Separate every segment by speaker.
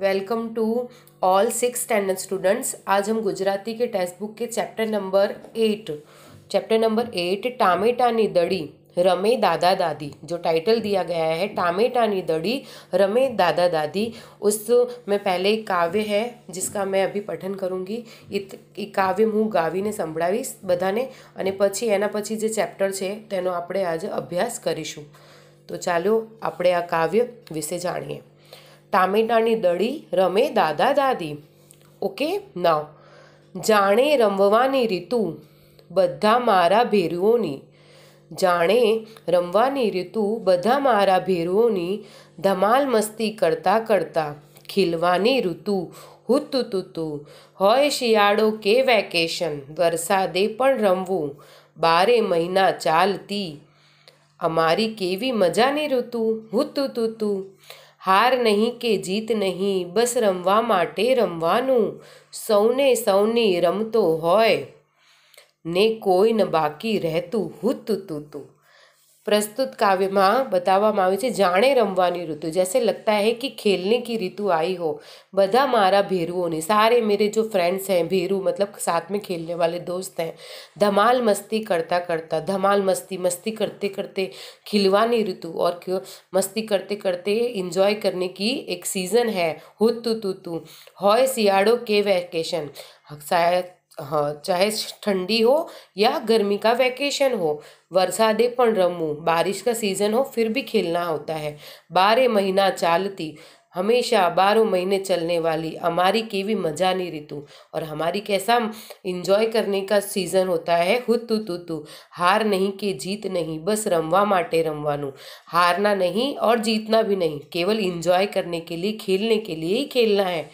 Speaker 1: welcome to all six standard students आज हम गुजराती के टेक्स्ट बुक के chapter number eight chapter number eight टामेटा नी दड़ी रमे दादा दादी जो टाइटल दिया गया है टामेटा दड़ी रमे दादा दादी उस में पहले एक काव्य है जिसका मैं अभी पठन करूँगी एक काव्य હું गावी ने બધાને बधाने अने એના एना पी जो चैप्टर है આપણે આજે અભ્યાસ કરીશું તો ચાલો આપણે આ કાવ્ય વિશે ટામેટાની દળી રમે દાદા દાદી ઓકે ના જાણે રમવાની ઋતુ બધા મારા ભેરુઓની જાણે રમવાની ઋતુ બધા મારા ભેરુઓની ધમાલ મસ્તી કરતા કરતાં ખીલવાની ઋતુ હુતુતુતુ હોય શિયાળો કે વેકેશન વરસાદે પણ રમવું બારે મહિના ચાલતી અમારી કેવી મજાની ઋતુ હુતુતુતુ हार नहीं के जीत नहीं बस रमवा माटे रमवानू सौने सौनी रमतो होय ने कोई न बाकी रहतू हु तू तू प्रस्तुत काव्य में આવ્યું છે જાણે રમવાની ऋतु जैसे लगता है कि खेलने की ऋतु आई हो बधा मारा भेरुओं ने सारे मेरे जो फ्रेंड्स हैं भेरु मतलब साथ में खेलने वाले दोस्त हैं धमाल मस्ती करता करता धमाल मस्ती मस्ती करते करते खिलवानी ऋतु और मस्ती करते करते इंजॉय करने की एक सीज़न है हु तू तू तू हॉय सियाड़ो के वैकेशन शायद हाँ चाहे ठंडी हो या गर्मी का वैकेशन हो दे पण रमू बारिश का सीज़न हो फिर भी खेलना होता है बारह महीना चालती हमेशा बारह महीने चलने वाली हमारी भी मजा नहीं ऋतु और हमारी कैसा इंजॉय करने का सीज़न होता है तु तू तू हार नहीं के जीत नहीं बस रमवा माटे नू हारना नहीं और जीतना भी नहीं केवल इंजॉय करने के लिए खेलने के लिए ही खेलना है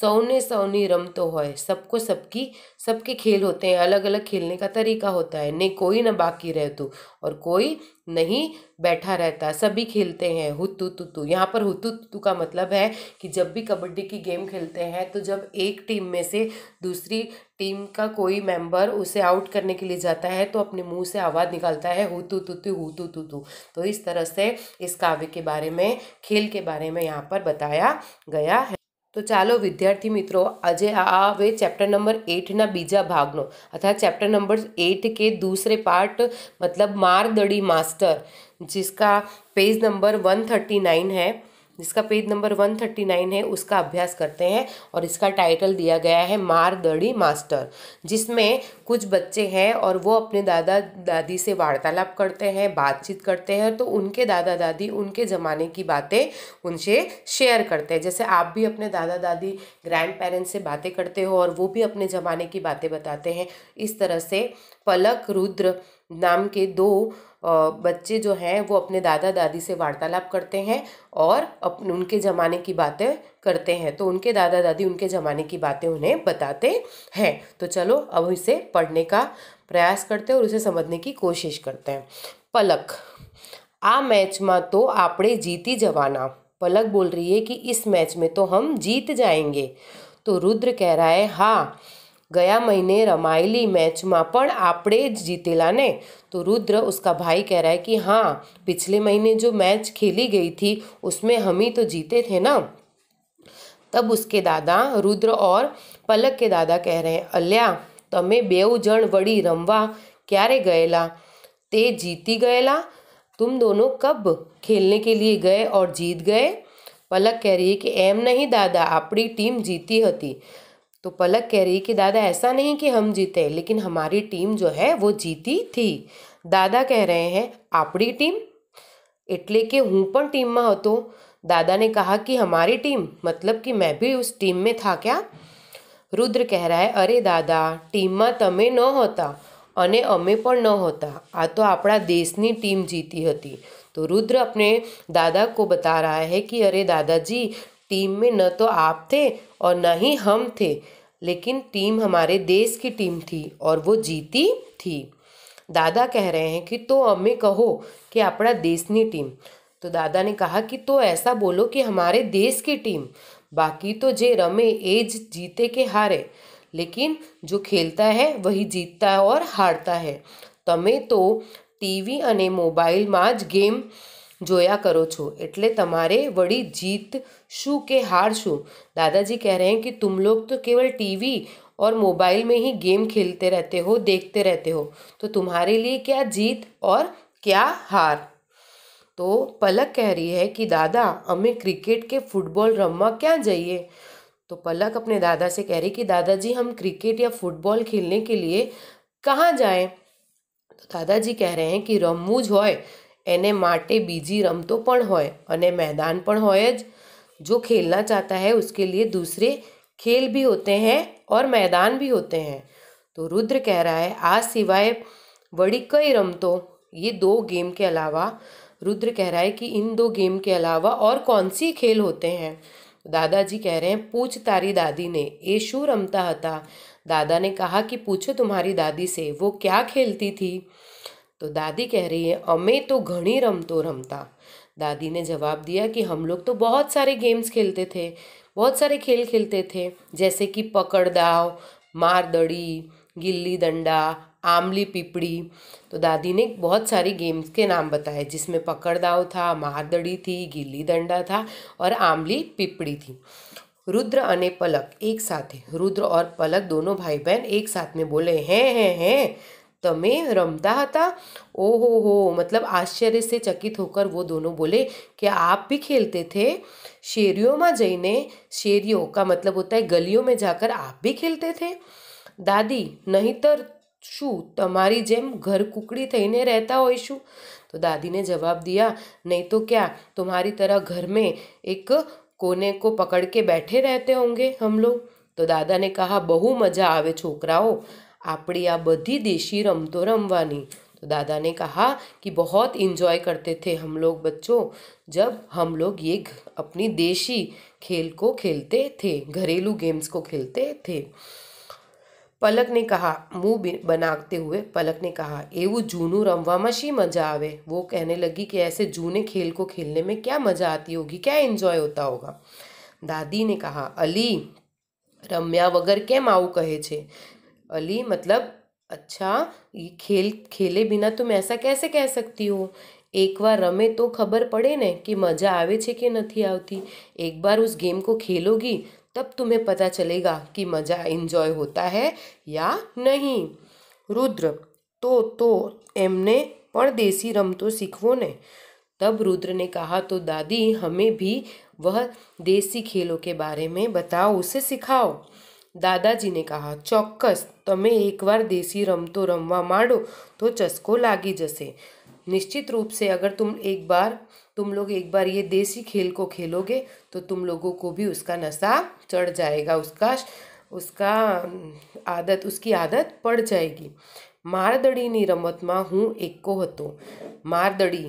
Speaker 1: સૌને रम तो हो सबको सबकी सबके खेल होते हैं अलग अलग खेलने का तरीका होता है नहीं कोई ना बाकी रह तू और कोई नहीं बैठा रहता सभी खेलते हैं हुतु तुतु यहाँ पर हुतु तुतु का मतलब है कि जब भी कबड्डी की गेम खेलते हैं तो जब एक टीम में से दूसरी टीम का कोई मेंबर उसे आउट करने के लिए जाता है तो अपने मुंह से आवाज़ निकालता है हुतु तुतु हुतु तुतु तो इस तरह से इस काव्य के बारे में खेल के बारे में यहाँ पर बताया गया है तो चलो विद्यार्थी मित्रों आज आए चैप्टर नंबर एटना बीजा भागनों अर्थात चैप्टर नंबर एट के दूसरे पार्ट मतलब मारदड़ी मास्टर जिसका page number one thirty nine है जिसका page number one thirty nine है उसका अभ्यास करते हैं और इसका टाइटल दिया गया है मार दड़ी मास्टर जिसमें कुछ बच्चे हैं और वो अपने दादा दादी से वार्तालाप करते हैं बातचीत करते हैं तो उनके दादा दादी उनके ज़माने की बातें उनसे शेयर करते हैं जैसे आप भी अपने दादा दादी ग्रैंड पेरेंट्स से बातें करते हो और वो भी अपने ज़माने की बातें बताते हैं इस तरह से पलक रुद्र नाम के दो बच्चे जो हैं वो अपने दादा दादी से वार्तालाप करते हैं और अपने उनके ज़माने की बातें करते हैं तो उनके दादा दादी उनके ज़माने की बातें उन्हें बताते हैं तो चलो अब इसे पढ़ने का प्रयास करते हैं और उसे समझने की कोशिश करते हैं पलक आ मैच में तो આપણે जीती जवाना पलक बोल रही है कि इस मैच में तो हम जीत जाएंगे तो रुद्र कह रहा है हाँ गया महीने रमायेली मैच में आप जीतेला ने तो रुद्र उसका भाई कह रहा है कि हाँ पिछले महीने जो मैच खेली गई थी उसमें हम ही तो जीते थे ना तब उसके दादा रुद्र और पलक के दादा कह रहे हैं अल्या तमें बेव जन वड़ी रमवा क्यारे गएला ते जीती गएला तुम दोनों कब खेलने के लिए गए और जीत गए पलक कह रही है कि एम नहीं दादा अपनी टीम जीती होती तो पलक कह रही कि दादा ऐसा नहीं कि हम जीते लेकिन हमारी टीम जो है वो जीती थी दादा कह रहे हैं आपकी टीम इटले कि हूँ पर टीम में हो दादा ने कहा कि हमारी टीम मतलब कि मैं भी उस टीम में था क्या रुद्र कह रहा है अरे दादा टीम में तमें न होता अने अमे पर न होता आ तो अपना देश की टीम जीती थी तो रुद्र अपने दादा को बता रहा है कि अरे दादाजी टीम में न तो आप थे और न ही हम थे लेकिन टीम हमारे देश की टीम थी और वो जीती थी दादा कह रहे हैं कि तो हमें कहो कि अपना की टीम तो दादा ने कहा कि तो ऐसा बोलो कि हमारे देश की टीम बाकी तो जे रमे एज जीते के हारे लेकिन जो खेलता है वही जीतता है और हारता है तो टीवी ટીવી अने मोबाइल જ गेम जोया करो छो એટલે તમારે વડી જીત શું કે હારશું દાદાજી કહે રહે હે કે તુમ લોગ તો કેવલ ટીવી ઓર મોબાઈલ મે હી ગેમ ખેલતે રહેતે હો દેખતે રહેતે હો તો تمہારે લિયે ક્યા જીત ઓર ક્યા હાર તો પલક કહે રહી હે કે દાદા અમે ક્રિકેટ કે ફૂટબોલ રમવા ક્યા જઈએ તો પલક અપને દાદા સે કહે રહી કે દાદાજી હમ ક્રિકેટ يا ફૂટબોલ ખેલને કે લિયે કહા જાયે તો દાદાજી કહે રહે હે કે રમુ જોય એને માટે બીજી રમતો પણ હોય અને મેદાન પણ હોય જ જો ખેલના ચાહતા હે ઉસકે લિયે દૂસરે ખેલ ભી હોતે હે ઓર મેદાન ભી હોતે હે તો રુદ્ર કહે રહા હે આ સિવાય વડી કઈ રમતો યે દો ગેમ કે અલાવા રુદ્ર કહે રહા હે કી ઇન દો ગેમ કે અલાવા ઓર કонસી ખેલ હોતે હે તો દાદાજી કહે રહે હે પૂછતારી દાદી ને એ શું રમતા હતા દાદાને કહા કી પૂછો તમારી દાદી સે વો ક્યા ખેલતી થી तो दादी कह रही है अमें तो घनी रमतो रमता दादी ने जवाब दिया कि हम लोग तो बहुत सारे गेम्स खेलते थे बहुत सारे खेल खेलते थे जैसे कि पकड़ दाव मार दड़ी गिल्ली डंडा आमली पिपड़ी तो दादी ने बहुत सारी गेम्स के नाम बताए जिसमें पकड़ दाव था मारदड़ी थी गिल्ली डंडा था और आमली पिपड़ी थी रुद्र अने पलक एक साथ है रुद्र और पलक दोनों भाई बहन एक साथ में बोले हैं हैं हैं तमें रमता था ओहो हो मतलब आश्चर्य से चकित होकर वो दोनों बोले कि आप भी खेलते थे शेरियों में जईने शेरियों का मतलब होता है गलियों में जाकर आप भी खेलते थे दादी नहीं तो शू तुम्हारी जेम घर कुकड़ी थी ने रहता हो तो दादी ने जवाब दिया नहीं तो क्या तुम्हारी तरह घर में एक कोने को पकड़ के बैठे रहते होंगे हम लोग तो दादा ने कहा बहु मजा आवे छोकराओ अपनी आ बधी देशी रम तो रमवा तो दादा ने कहा कि बहुत इंजॉय करते थे हम लोग बच्चों जब हम लोग ये अपनी देशी खेल को खेलते थे घरेलू गेम्स को खेलते थे पलक ने कहा मुंह बनाते हुए पलक ने कहा ए वो जूनू रमवा मशी मज़ा आवे वो कहने लगी कि ऐसे जूने खेल को खेलने में क्या मज़ा आती होगी क्या इंजॉय होता होगा दादी ने कहा अली रम्या वगैरह केम आऊ कहे छे अली मतलब अच्छा ये खेल खेले बिना तुम ऐसा कैसे कह सकती हो बार रमे तो खबर पड़े ને कि मज़ा आवे छे कि नहीं आती एक बार उस गेम को खेलोगी तब तुम्हें पता चलेगा कि मज़ा इन्जॉय होता है या नहीं रुद्र तो तो पर देसी रम तो सीखवो ने तब रुद्र ने कहा तो दादी हमें भी वह देसी खेलों के बारे में बताओ उसे सिखाओ દાદાજીને કહા ચોક્કસ તમે એકવાર દેશી રમતો રમવા માંડો तो चस्को लागी जसे निश्चित रूप से अगर तुम एक बार तुम लोग एक बार ये देसी खेल को खेलोगे तो तुम लोगों को भी उसका नशा चढ़ जाएगा उसका उसका आदत उसकी आदत पड़ जाएगी मारदड़ी नी रमत माँ हूँ एक को हतो मारदड़ी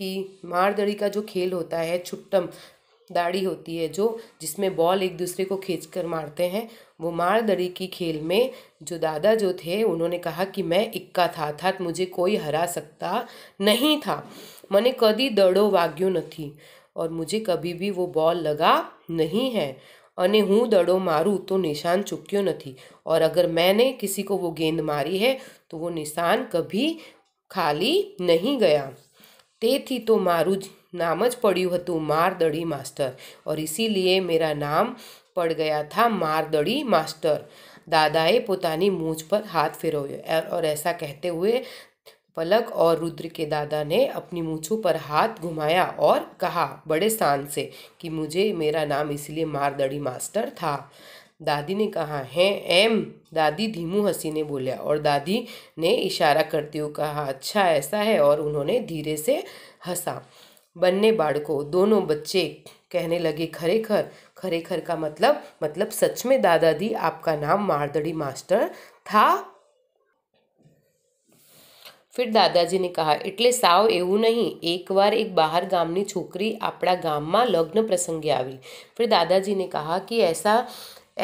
Speaker 1: की मारदड़ी का जो खेल होता है छुट्टम दाढ़ी होती है जो जिसमें बॉल एक दूसरे को खींच कर मारते हैं वो मार दड़ी की खेल में जो दादा जो थे उन्होंने कहा कि मैं इक्का था अर्थात मुझे कोई हरा सकता नहीं था मैंने कभी दड़ो वाग्यो नहीं और मुझे कभी भी वो बॉल लगा नहीं है अने हूँ दड़ो मारूँ तो निशान चुक्यो नहीं और अगर मैंने किसी को वो गेंद मारी है तो वो निशान कभी खाली नहीं गया ते थी तो मारू नाम ज पड़્યું मारदड़ी मास्टर और इसीलिए मेरा नाम पड़ गया था मारदड़ी मास्टर दादाए पोता मूँछ पर हाथ ફેરવ્યો और ऐसा कहते हुए पलक और रुद्र के दादा ने अपनी मूँछू पर हाथ घुमाया और कहा बड़े शान से कि मुझे मेरा नाम इसलिए मारदड़ी मास्टर था दादी ने कहा है एम दादी धीमू हंसी ने बोलिया और दादी ने इशारा करते हुए कहा अच्छा ऐसा है और उन्होंने धीरे से हंसा बनने बाड़को दोनों बच्चे कहने लगे खरेखर खरेखर का मतलब मतलब सच में दादाजी आपका नाम मारदड़ी मास्टर था फिर दादाजी ने कहा इतले साव एवं नहीं एक बार एक बाहर गामनी छोकरी अपना गाम में लग्न प्रसंगे आई फिर दादाजी ने कहा कि ऐसा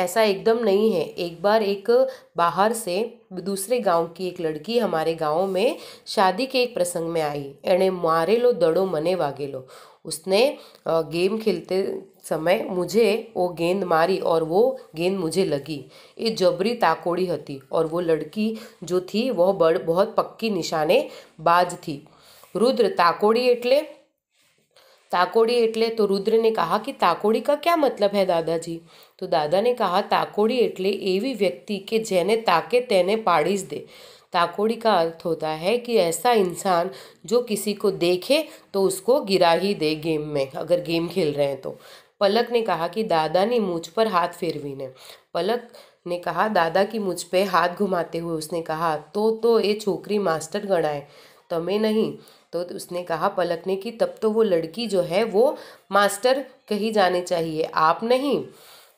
Speaker 1: ऐसा एकदम नहीं है एक बार एक बाहर से दूसरे गांव की एक लड़की हमारे गांव में शादी के एक प्रसंग में आई मारे लो दड़ो मने वागे लो उसने गेम खेलते समय मुझे वो गेंद मारी और वो गेंद मुझे लगी ये जबरी ताकोड़ी थी और वो लड़की जो थी वह बड़ बहुत पक्की निशाने बाज थी रुद्र ताकोड़ी एटले ताकोड़ी एटले तो रुद्र ने कहा कि ताकोड़ी का क्या मतलब है दादाजी तो दादा ने कहा ताकोड़ी એટલે એવી વ્યક્તિ કે જેને તાકે તેને પાડી દે તાકોડી કા અર્થ હોતા હૈ કી એસા ઇન્સાન જો કિસી કો દેખે તો ઉસકો ગિરાહી દે ગેમ મે અગર ગેમ ખેલ રહે હે તો પલક ને કહા કી દાદા ની મૂછ પર હાથ ફેરવીને પલક ને કહા દાદા કી મૂછ પે હાથ ઘુમાતે હુએ ઉસને કહા તો તો એ છોકરી માસ્ટર ગણાએ તમે નહીં તો ઉસને કહા પલક ને કી તબ તો વો લડકી જો હે વો માસ્ટર કહી જાને ચાહીએ આપ નહીં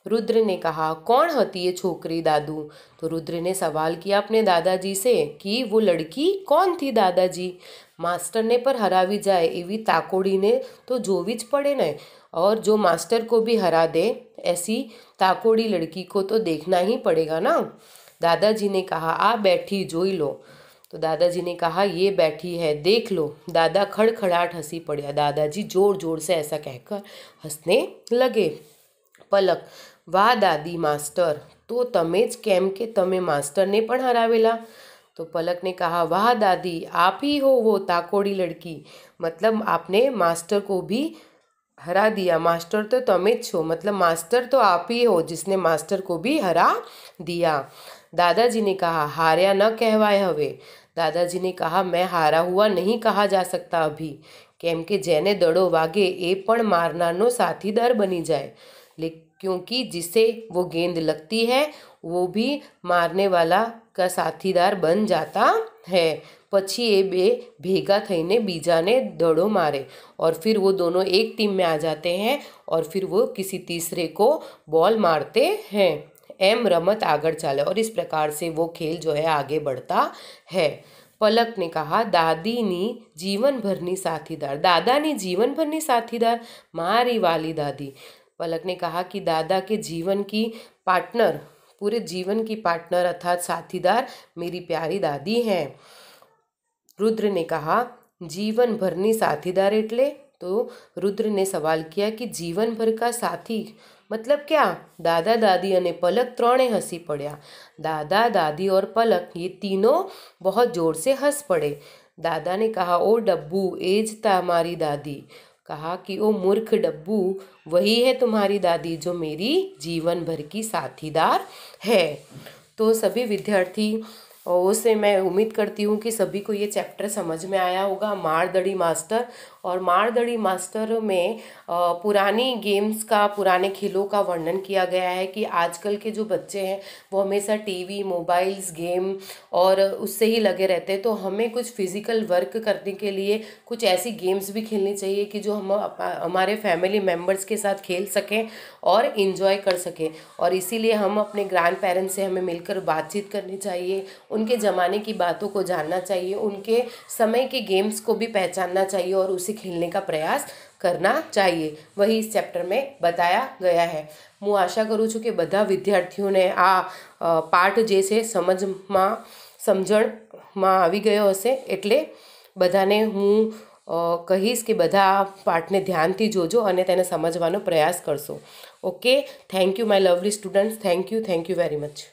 Speaker 1: रुद्र ने कहा कौन होती है छोकरी दादू तो रुद्र ने सवाल किया अपने दादाजी से कि वो लड़की कौन थी दादाजी માસ્ટરને પર जाए જાય ताकोड़ी ने तो जो भी पड़े न और जो मास्टर को भी हरा दे ऐसी ताकोड़ी लड़की को तो देखना ही पड़ेगा ना दादाजी ने कहा आ बैठी जोई लो तो दादाजी ने कहा ये बैठी है देख लो दादा खड़खड़ाहट हंसी पड़िया दादाजी जोर जोर से ऐसा कहकर हंसने लगे पलक वाह दादी मास्टर तो तमेज केम के કે તમે ने परावेला तो पलक ने कहा वाह दादी आप ही हो वो ताकोड़ी लड़की मतलब आपने मास्टर को भी हरा दिया मास्टर तो तमें छो मतलब मास्टर तो आप ही हो जिसने मास्टर को भी हरा दिया दादाजी ने कहा हार्या न कहवाए हवे दादाजी ने कहा मैं हारा हुआ नहीं कहा जा सकता अभी केम के जैने दड़ो वागे ए પણ मारना साथीदार बनी जाए लेकिन क्योंकि जिसे वो गेंद लगती है वो भी मारने वाला का साथीदार बन जाता है પછી એ બે ભેગા થઈને બીજાને દડો મારે અને ફિર વો દોનો એક ટીમ મે આ જાતે હે ઓર ફિર વો કિસી તીસરે કો બોલ માрте હે એમ રમત આગળ ચાલે ઓર ਇਸ પ્રકાર સે વો ખેલ જો હે આગે બડતા હે পলક نے કહા दादी ने जीवन भर नि साथीदार दादा ने जीवन भर नि साथीदार मारी वाली दादी पलक ने कहा कि दादा के जीवन की पार्टनर पूरे जीवन की पार्टनर अर्थात साथीदार मेरी प्यारी दादी हैं रुद्र ने कहा जीवन भरनी साथीदार तो रुद्र ने सवाल किया कि जीवन भर का साथी मतलब क्या दादा दादी और पलक ત્રણે हंसी पड़ा दादा दादी और पलक ये तीनों बहुत जोर से हंस पड़े दादा ने कहा ओ डब्बू एज था તમારી दादी कहा कि ओ मूर्ख डब्बू वही है तुम्हारी दादी जो मेरी जीवन भर की साथीदार है तो सभी विद्यार्थी और उसे मैं उम्मीद करती हूँ कि सभी को ये चैप्टर समझ में आया होगा मारदड़ी मास्टर और मारदड़ी मास्टर में पुरानी गेम्स का पुराने खेलों का वर्णन किया गया है कि आजकल के जो बच्चे हैं वो हमेशा टीवी मोबाइल्स गेम और उससे ही लगे रहते हैं तो हमें कुछ फिज़िकल वर्क करने के लिए कुछ ऐसी गेम्स भी खेलनी चाहिए कि जो हम हमारे फैमिली मेम्बर्स के साथ खेल सकें और इन्जॉय कर सकें और इसीलिए हम अपने ग्रैंड पेरेंट्स से हमें मिलकर बातचीत करनी चाहिए उनके ज़माने की बातों को जानना चाहिए उनके समय के गेम्स को भी पहचानना चाहिए और उसी खेलने का प्रयास करना चाहिए वही इस चैप्टर में बताया गया है मु आशा करू छु के બધા વિદ્યાર્થીઓ ને આ પાઠ જેસે સમજમાં સમજણમાં આવી ગયો હશે એટલે બધા ને હું કહીશ કે બધા આ પાઠ ને ધ્યાન થી જોજો અને તેને સમજવાનો પ્રયાસ કરશો okay thank you my lovely students thank you thank you very much